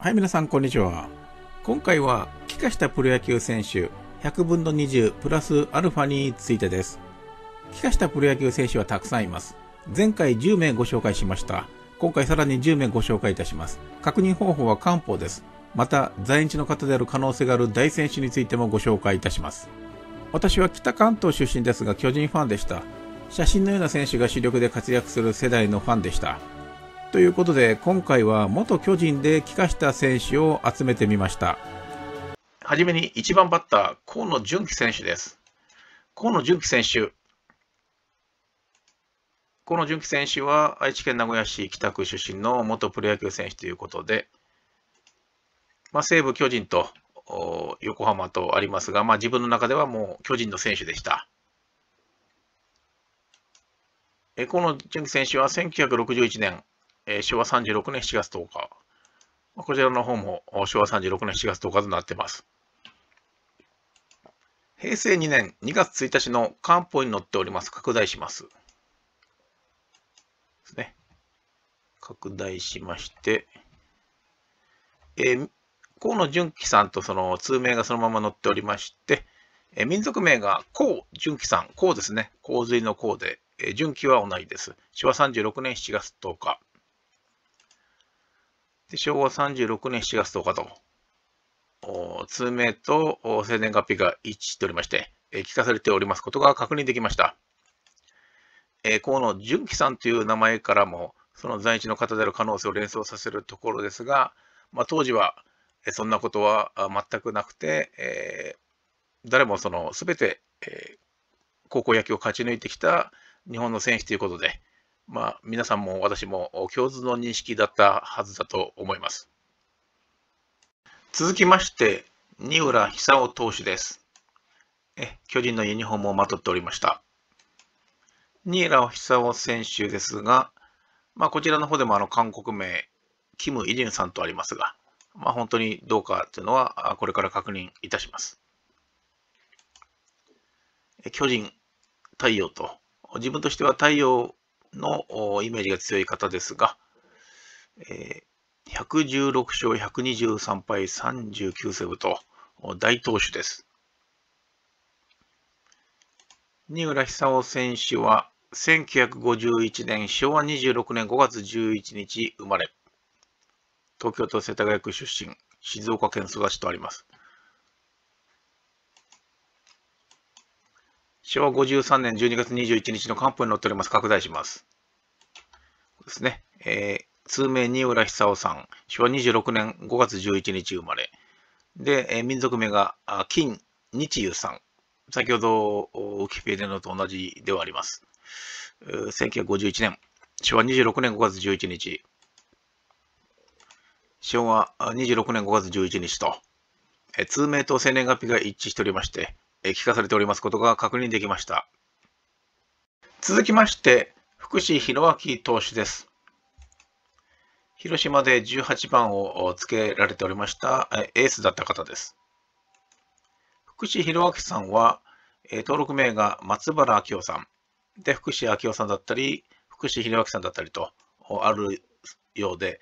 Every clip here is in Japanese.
はい、皆さん、こんにちは。今回は、帰化したプロ野球選手、100分の20プラスアルファについてです。帰化したプロ野球選手はたくさんいます。前回10名ご紹介しました。今回さらに10名ご紹介いたします。確認方法は漢方です。また、在日の方である可能性がある大選手についてもご紹介いたします。私は北関東出身ですが、巨人ファンでした。写真のような選手が主力で活躍する世代のファンでした。ということで今回は元巨人で帰化した選手を集めてみましたはじめに1番バッター河野純喜選手です河野純喜選手河野純喜選手は愛知県名古屋市北区出身の元プロ野球選手ということで、まあ、西武巨人と横浜とありますが、まあ、自分の中ではもう巨人の選手でした。え河野純喜選手は1961年、えー、昭和36年7月10日。こちらの方も昭和36年7月10日となっています。平成2年2月1日の官報に載っております。拡大します。ですね。拡大しまして、えー、河野純喜さんとその通名がそのまま載っておりまして、えー、民族名が河純喜さん、河ですね。洪水の河で、えー、純喜は同じです。昭和36年7月10日。で昭和36年7月10日と、通名と生年月日が一致しておりまして、聞かされておりますことが確認できました。河野純喜さんという名前からも、その在日の方である可能性を連想させるところですが、まあ、当時はそんなことは全くなくて、えー、誰もその全て、えー、高校野球を勝ち抜いてきた日本の選手ということで、まあ、皆さんも私も共通の認識だったはずだと思います。続きまして、新浦久雄投手です。え巨人のユニフォームをまとっておりました。新浦久夫選手ですが、まあ、こちらの方でもあの韓国名、キム・イジンさんとありますが、まあ、本当にどうかというのは、これから確認いたします。巨人、太陽と、自分としては太陽のイメージが強い方ですが、えー、116勝123敗39セブと大投手です。新浦久夫選手は1951年昭和26年5月11日生まれ、東京都世田谷区出身、静岡県育ちとあります。昭和53年12月21日の漢方に載っております。拡大します。ですね。えー、通名、新浦久夫さん。昭和26年5月11日生まれ。で、えー、民族名が、あ金日優さん。先ほど、ウキペディアのと同じではあります。1951年、昭和26年5月11日。昭和26年5月11日と、えー、通名と生年月日が一致しておりまして、帰化されておりますことが確認できました。続きまして、福士弘明投手です。広島で18番をつけられておりましたエースだった方です。福士弘明さんは、登録名が松原明夫さん、で、福士明夫さんだったり、福士弘明さんだったりとあるようで、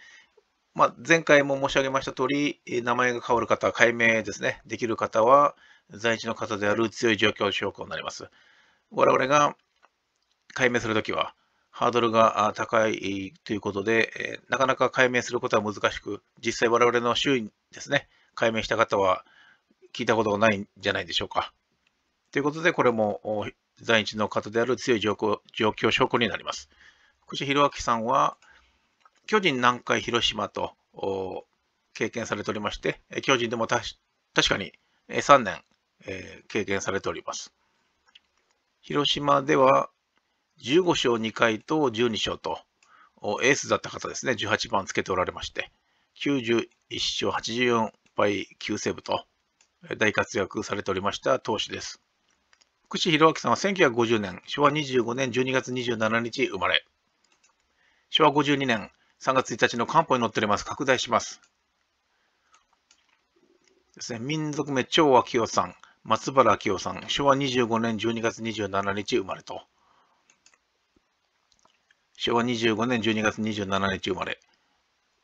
まあ、前回も申し上げました通り、名前が変わる方、解明ですね、できる方は、在日の方である強い状況証拠になります。我々が解明するときは、ハードルが高いということで、なかなか解明することは難しく、実際我々の周囲にですね、解明した方は聞いたことがないんじゃないでしょうか。ということで、これも在日の方である強い状況証拠になります。福士弘明さんは、巨人、南海、広島と経験されておりまして、巨人でも確かに3年、えー、経験されております。広島では15勝2回と12勝と、エースだった方ですね、18番つけておられまして、91勝84敗9セーブと、大活躍されておりました投手です。福士弘明さんは1950年、昭和25年12月27日生まれ、昭和52年3月1日の漢方に載っております。拡大します。ですね、民族名、長明夫さん、松原明夫さん、昭和25年12月27日生まれと。昭和25年12月27日生まれ。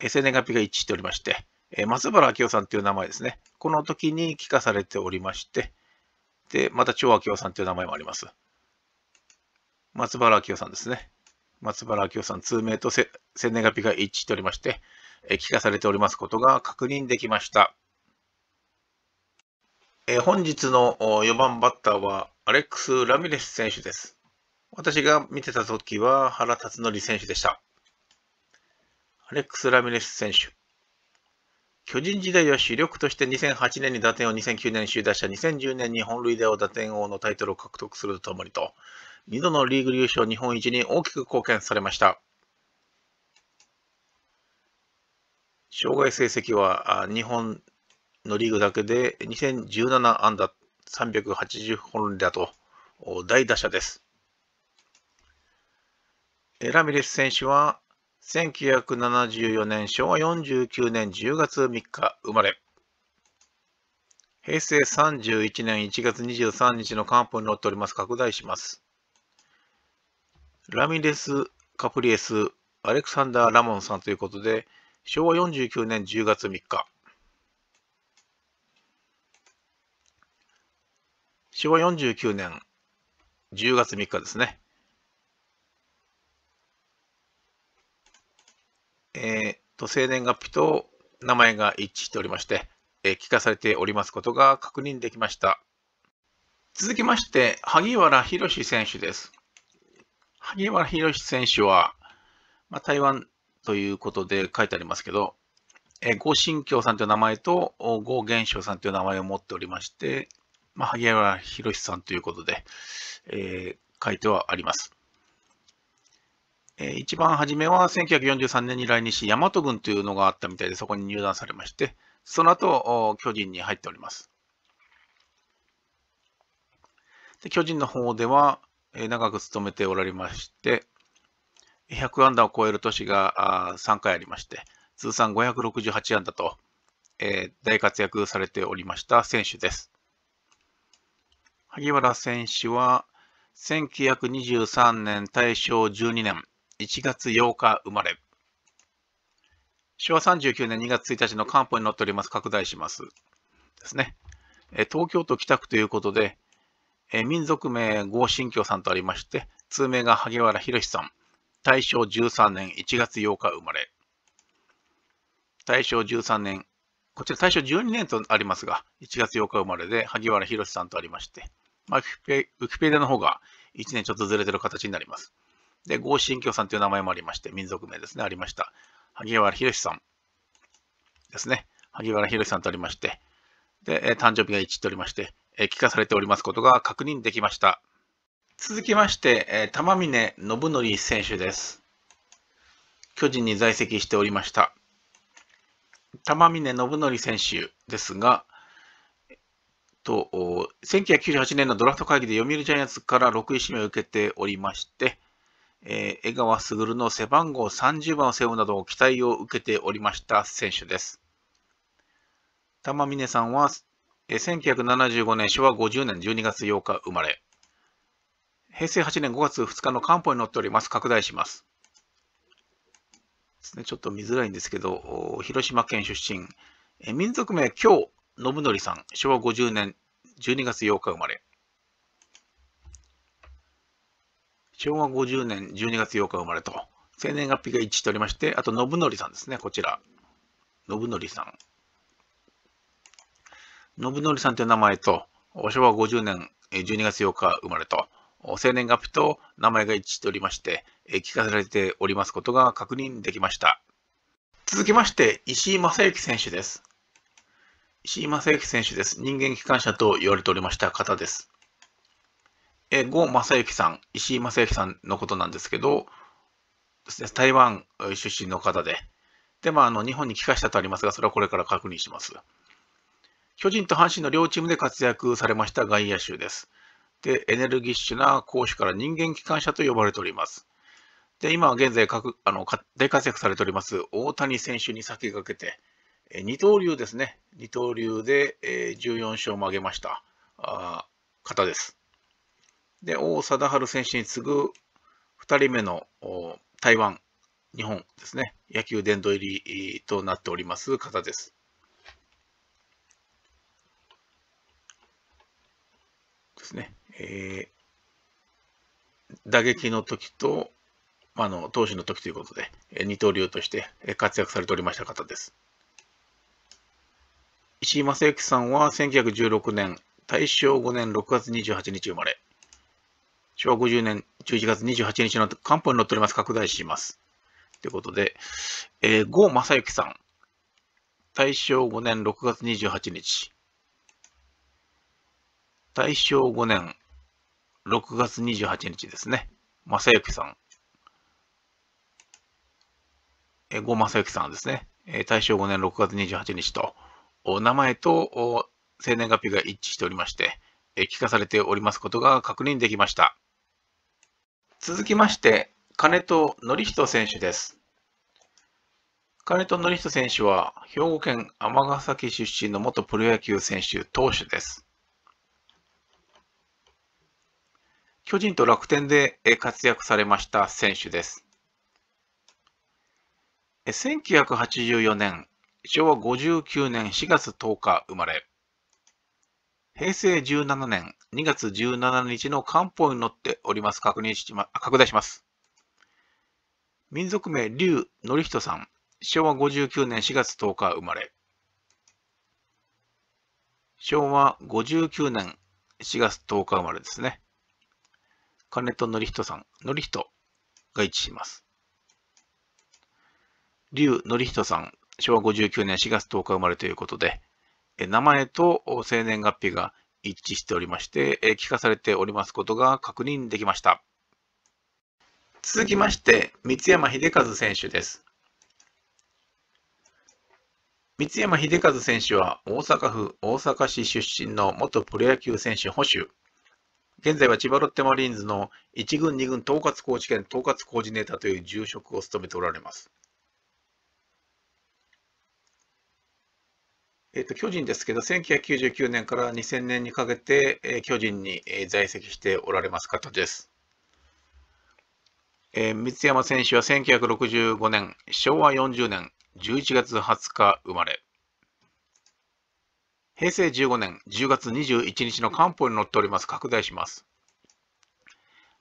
生年月日が一致しておりまして、松原明夫さんという名前ですね。この時に帰化されておりまして、で、また長明夫さんという名前もあります。松原明夫さんですね。松原明夫さん通名と生年月日が一致しておりまして、え帰化されておりますことが確認できました。え本日の4番バッターはアレックス・ラミレス選手です。私が見てた時は原辰徳選手でした。アレックス・ラミレス選手。巨人時代は主力として2008年に打点を2009年に首位打者、2010年に本塁打を打点王のタイトルを獲得するとともにと、2度のリーグ優勝日本一に大きく貢献されました。障害成績は日本のリーグだけで2017安打380本打と大打者です。ラミレス選手は1974年昭和49年10月3日生まれ。平成31年1月23日のカンプに載っております。拡大します。ラミレス・カプリエス・アレクサンダー・ラモンさんということで、昭和49年10月3日。昭和49年10月3日ですね。えー、っと、生年月日と名前が一致しておりまして、えー、聞かされておりますことが確認できました。続きまして、萩原博選手です。萩原博選手は、まあ、台湾ということで書いてありますけど、えー、ゴ新京さんという名前と、ゴ元章さんという名前を持っておりまして、まあ、萩原博さんということで、えー、書いてはあります。え一番初めは1943年に来日し、大和軍というのがあったみたいで、そこに入団されまして、その後、巨人に入っております。で巨人の方では、長く勤めておられまして、100安打を超える年が3回ありまして、通算568安打と、え大活躍されておりました選手です。萩原選手は、1923年大正12年1月8日生まれ、昭和39年2月1日の官報に載っております、拡大します。ですね。東京都北区ということで、え民族名合神教さんとありまして、通名が萩原博さん、大正13年1月8日生まれ。大正13年、こちら大正12年とありますが、1月8日生まれで、萩原博さんとありまして、まあ、ウィキペディアの方が1年ちょっとずれてる形になります。で、合神教さんという名前もありまして、民族名ですね、ありました。萩原博さんですね。萩原博さんとありまして、で、誕生日が1とありまして、え帰化されておりますことが確認できました。続きまして、え玉峰信則選手です。巨人に在籍しておりました。玉峰信則選手ですが、と1998年のドラフト会議で読売ジャイアンツから6位指名を受けておりまして、えー、江川卓の背番号30番を背負うなどを期待を受けておりました選手です。玉峰さんはえ1975年昭和50年12月8日生まれ。平成8年5月2日の漢方に載っております。拡大します。ですね、ちょっと見づらいんですけど、広島県出身、え民族名京信則さん、昭和50年12月8日生まれ。昭和50年12月8日生まれと、生年月日が一致しておりまして、あと信則さんですね、こちら。信則さん。信則さんという名前と、昭和50年12月8日生まれと、生年月日と名前が一致しておりまして、聞かされておりますことが確認できました。続きまして、石井正幸選手です。石井正幸選手です。人間機関車と言われておりました方です。え、呉正幸さん、石井正幸さんのことなんですけど、台湾出身の方で、で、まあ、あの、日本に帰化したとありますが、それはこれから確認します。巨人と阪神の両チームで活躍されました外野手です。で、エネルギッシュな攻守から人間機関車と呼ばれております。で、今現在各あの大活躍されております大谷選手に先駆けて、二刀流ですね、二刀流で14勝も挙げましたあ方です。で、王貞治選手に次ぐ2人目の台湾、日本ですね、野球殿堂入りとなっております方です。ですね、えー、打撃の時と、あの、投手の時ということで、二刀流として活躍されておりました方です。石井正幸さんは1916年、大正5年6月28日生まれ、昭和50年11月28日の漢方に載っております。拡大します。ということで、えー、郷正幸さん、大正5年6月28日、大正5年6月28日ですね。正幸さん。え、ご正幸さんですね。え大正5年6月28日と、お名前と生年月日が一致しておりまして、え聞かされておりますことが確認できました。続きまして、金戸則人選手です。金戸則人選手は、兵庫県尼崎出身の元プロ野球選手、投手です。巨人と楽天で活躍されました選手です。1984年、昭和59年4月10日生まれ、平成17年2月17日の漢方に乗っております確認しま、拡大します。民族名、劉則人さん、昭和59年4月10日生まれ、昭和59年4月10日生まれですね。金と則人さん、則人が一致します。劉則人さん、昭和59年4月10日生まれということで、名前と生年月日が一致しておりまして、聞かされておりますことが確認できました。続きまして、三山秀和選手です。三山秀和選手は大阪府大阪市出身の元プロ野球選手保守。現在は千葉ロッテマリーンズの1軍、2軍統括コーチ兼統括コーディネーターという重職を務めておられます。えっと、巨人ですけど、1999年から2000年にかけて、え巨人に、え在籍しておられます方です。えー、三山選手は1965年、昭和40年11月20日生まれ。平成15年10月21日の漢方に載っております。拡大します。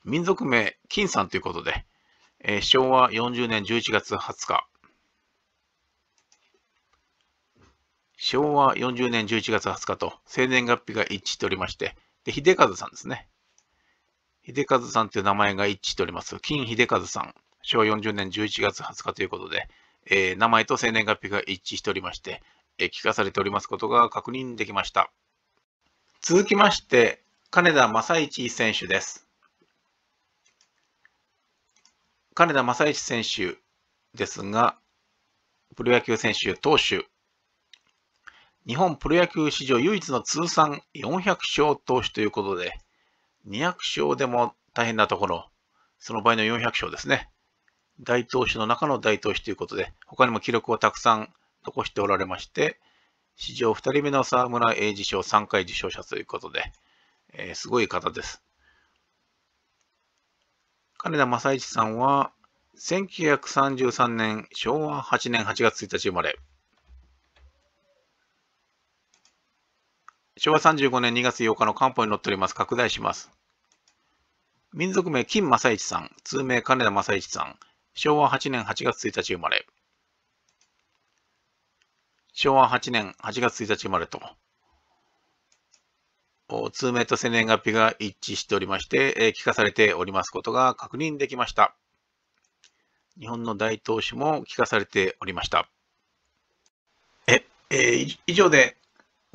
民族名、金さんということで、えー、昭和40年11月20日、昭和40年11月20日と生年月日が一致しておりまして、で秀和さんですね。秀和さんという名前が一致しております。金秀和さん、昭和40年11月20日ということで、えー、名前と生年月日が一致しておりまして、聞かされておりますことが確認できました。続きまして、金田正一選手です。金田正一選手ですが、プロ野球選手、投手、日本プロ野球史上唯一の通算400勝投手ということで、200勝でも大変なところ、その場合の400勝ですね。大投手の中の大投手ということで、他にも記録をたくさん残しておられまして、史上2人目の沢村栄治賞3回受賞者ということで、えー、すごい方です。金田正一さんは、1933年昭和8年8月1日生まれ。昭和35年2月8日の漢方に載っております。拡大します。民族名、金正一さん、通名、金田正一さん、昭和8年8月1日生まれ。昭和8年8月1日生まれと、通名と生年月日が一致しておりまして、聞かされておりますことが確認できました。日本の大投手も聞かされておりました。え、え以上で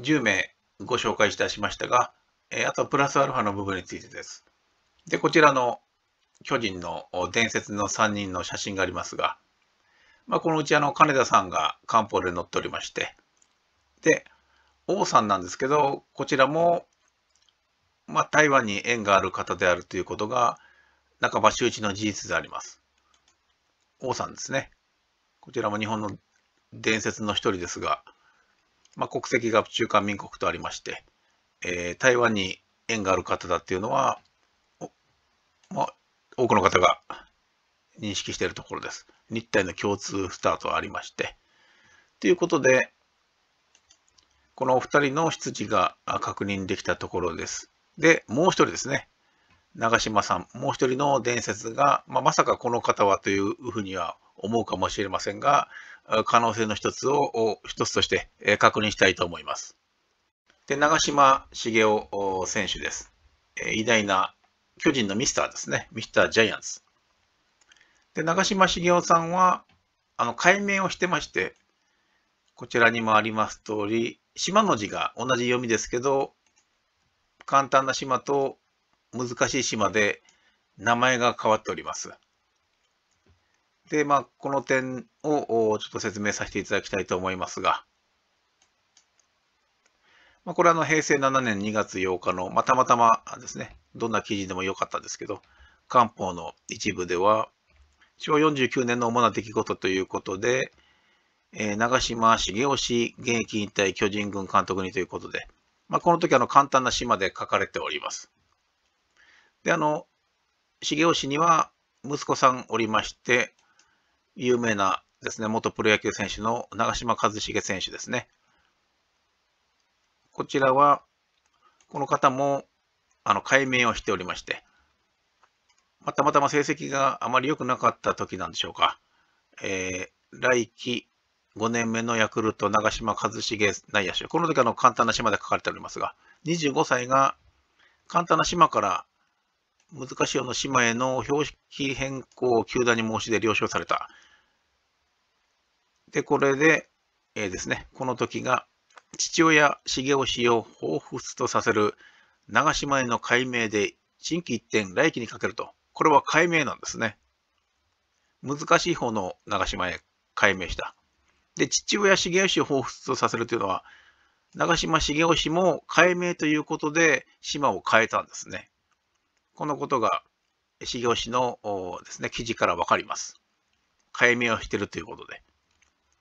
10名ご紹介いたしましたが、えあとはプラスアルファの部分についてです。で、こちらの巨人の伝説の3人の写真がありますが、まあ、このうちあの金田さんが漢方で乗っておりましてで王さんなんですけどこちらも、まあ、台湾に縁がある方であるということが半ば周知の事実であります王さんですねこちらも日本の伝説の一人ですが、まあ、国籍が中華民国とありまして、えー、台湾に縁がある方だっていうのは、まあ、多くの方が認識しているところです。日体の共通スタートありまして。ということで、このお二人の出自が確認できたところです。で、もう一人ですね。長島さん、もう一人の伝説が、まあ、まさかこの方はというふうには思うかもしれませんが、可能性の一つを、一つとして確認したいと思います。で、長島茂雄選手です。偉大な巨人のミスターですね。ミスタージャイアンツ。で、長嶋茂雄さんは、あの、解明をしてまして、こちらにもあります通り、島の字が同じ読みですけど、簡単な島と難しい島で名前が変わっております。で、まあ、この点をちょっと説明させていただきたいと思いますが、まあ、これはの平成7年2月8日の、まあ、たまたまですね、どんな記事でもよかったですけど、官報の一部では、昭和49年の主な出来事ということで、えー、長嶋茂雄氏、現役引退巨人軍監督にということで、まあ、この時あの簡単な島で書かれております。で、あの、重雄氏には息子さんおりまして、有名なですね、元プロ野球選手の長嶋一茂選手ですね。こちらは、この方も、あの、改名をしておりまして、まあ、たまたま成績があまり良くなかった時なんでしょうか。えー、来季5年目のヤクルト、長嶋一茂内野手。この時あの簡単な島で書かれておりますが、25歳が簡単な島から難しいうの島への標識変更を球団に申し出了承された。で、これで、えー、ですね、この時が父親重雄氏を彷彿とさせる長島への改名で心機一転来季にかけるとこれは解明なんですね。難しい方の長島へ解明した。で、父親重吉を彷彿とさせるというのは、長島重義も解明ということで島を変えたんですね。このことが重義のですね、記事からわかります。解明をしてるということで。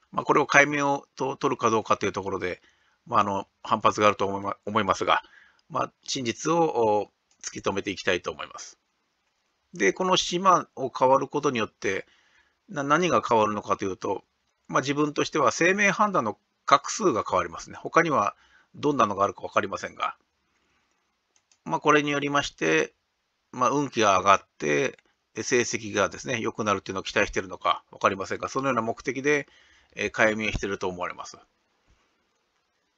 まあ、これを解明をと取るかどうかというところで、まあ、あの反発があると思いますが、まあ、真実を突き止めていきたいと思います。で、この島を変わることによって何が変わるのかというと、まあ、自分としては生命判断の画数が変わりますね。他にはどんなのがあるか分かりませんが、まあ、これによりまして、まあ、運気が上がって、成績がですね、良くなるっていうのを期待しているのか分かりませんが、そのような目的で、えー、解明していると思われます。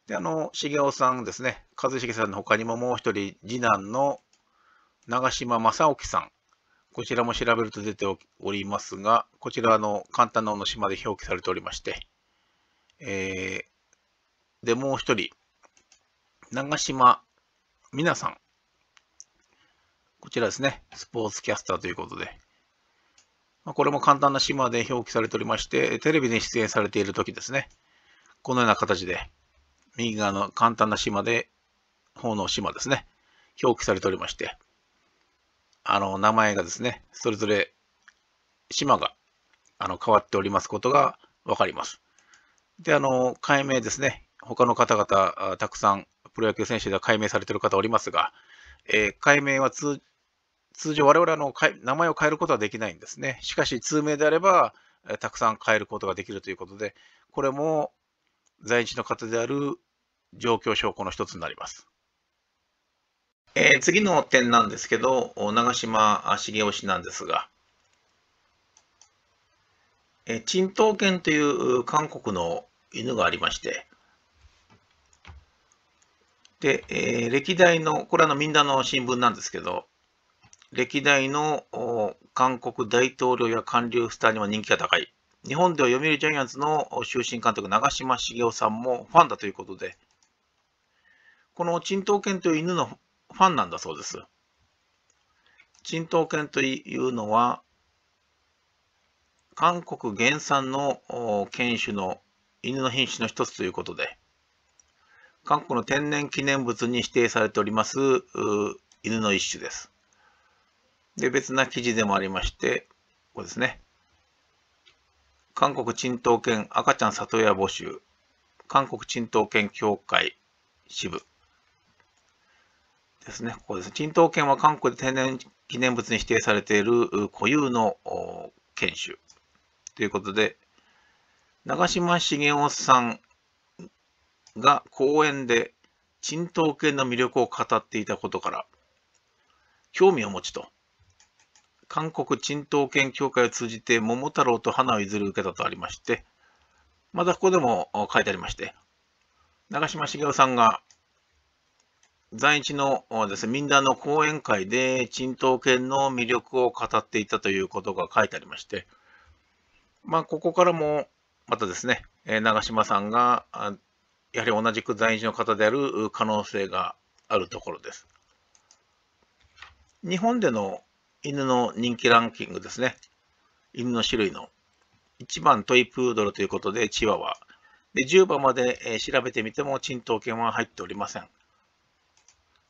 で、あの、茂雄さんですね、一茂さんの他にももう一人、次男の長嶋正興さん。こちらも調べると出ておりますが、こちらの簡単なの島で表記されておりまして、えー、で、もう一人、長島みなさん。こちらですね、スポーツキャスターということで、まこれも簡単な島で表記されておりまして、テレビに出演されている時ですね、このような形で、右側の簡単な島で、方の島ですね、表記されておりまして、あの、名前がですね、それぞれ島があの変わっておりますことが分かります。で、あの、解明ですね、他の方々、たくさんプロ野球選手では解明されている方おりますが、えー、解明は通常我々の名前を変えることはできないんですね。しかし、通名であれば、たくさん変えることができるということで、これも在日の方である状況証拠の一つになります。えー、次の点なんですけど、長嶋茂雄氏なんですが、えー、陳東犬という韓国の犬がありまして、で、えー、歴代の、これはのみんなの新聞なんですけど、歴代の韓国大統領や韓流スターにも人気が高い。日本では読売ジャイアンツの終身監督、長嶋茂雄さんもファンだということで、この陳東犬という犬のファンなんだそうです。沈東犬というのは、韓国原産の犬種の犬の品種の一つということで、韓国の天然記念物に指定されております犬の一種です。で、別な記事でもありまして、ここですね。韓国沈東犬赤ちゃん里親募集、韓国沈東犬協会支部ですね、ここです陳東は韓国で天然記念物に指定されている固有の犬種ということで、長嶋茂雄さんが講演で陳東犬の魅力を語っていたことから、興味を持ちと、韓国陳東犬協会を通じて桃太郎と花を譲り受けたとありまして、またここでも書いてありまして、長嶋茂雄さんが在日のですね、民団の講演会で、沈頭犬の魅力を語っていたということが書いてありまして、まあ、ここからも、またですね、長嶋さんが、やはり同じく在日の方である可能性があるところです。日本での犬の人気ランキングですね。犬の種類の1番トイプードルということでチワワ。で10番まで調べてみても、沈頭犬は入っておりません。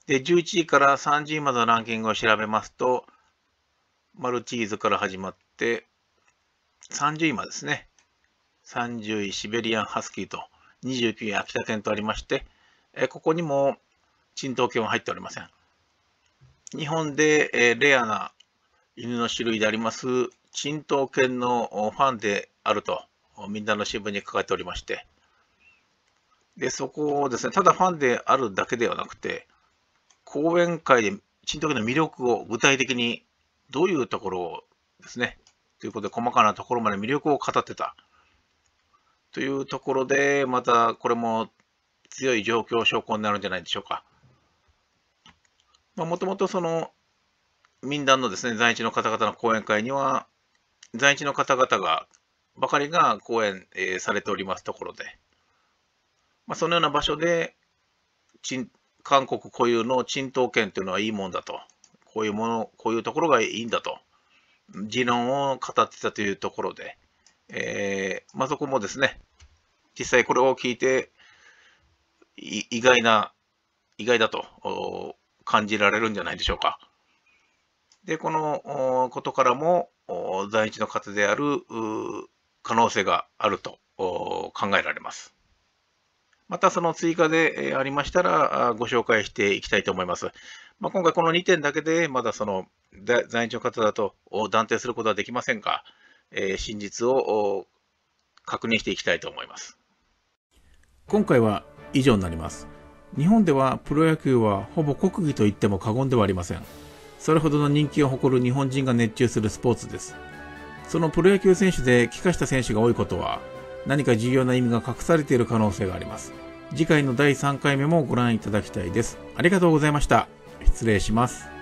で、11位から30位までのランキングを調べますと、マルチーズから始まって、30位までですね。30位、シベリアンハスキーと、29位、秋田県とありまして、えここにも、沈東犬は入っておりません。日本で、えレアな犬の種類であります、沈東犬のファンであると、みんなの新聞に書かれておりまして、で、そこをですね、ただファンであるだけではなくて、講演会で新時の魅力を具体的にどういうところをですね、ということで細かなところまで魅力を語ってた。というところで、またこれも強い状況証拠になるんじゃないでしょうか。もともとその民団のですね、在日の方々の講演会には、在日の方々が、ばかりが講演、えー、されておりますところで、まあ、そのような場所で、韓国固有の沈東権というのはいいもんだと。こういうもの、こういうところがいいんだと。持論を語ってたというところで、えー、まあ、そこもですね、実際これを聞いて、い意外な、意外だと感じられるんじゃないでしょうか。で、このことからも、在日の方である可能性があると考えられます。またその追加でありましたらご紹介していきたいと思います。まあ、今回この2点だけでまだその在日の方だと断定することはできませんが、え真実を確認していきたいと思います。今回は以上になります。日本ではプロ野球はほぼ国技と言っても過言ではありません。それほどの人気を誇る日本人が熱中するスポーツです。そのプロ野球選手でした選手が多いことは何か重要な意味が隠されている可能性があります。次回の第3回目もご覧いただきたいです。ありがとうございました。失礼します。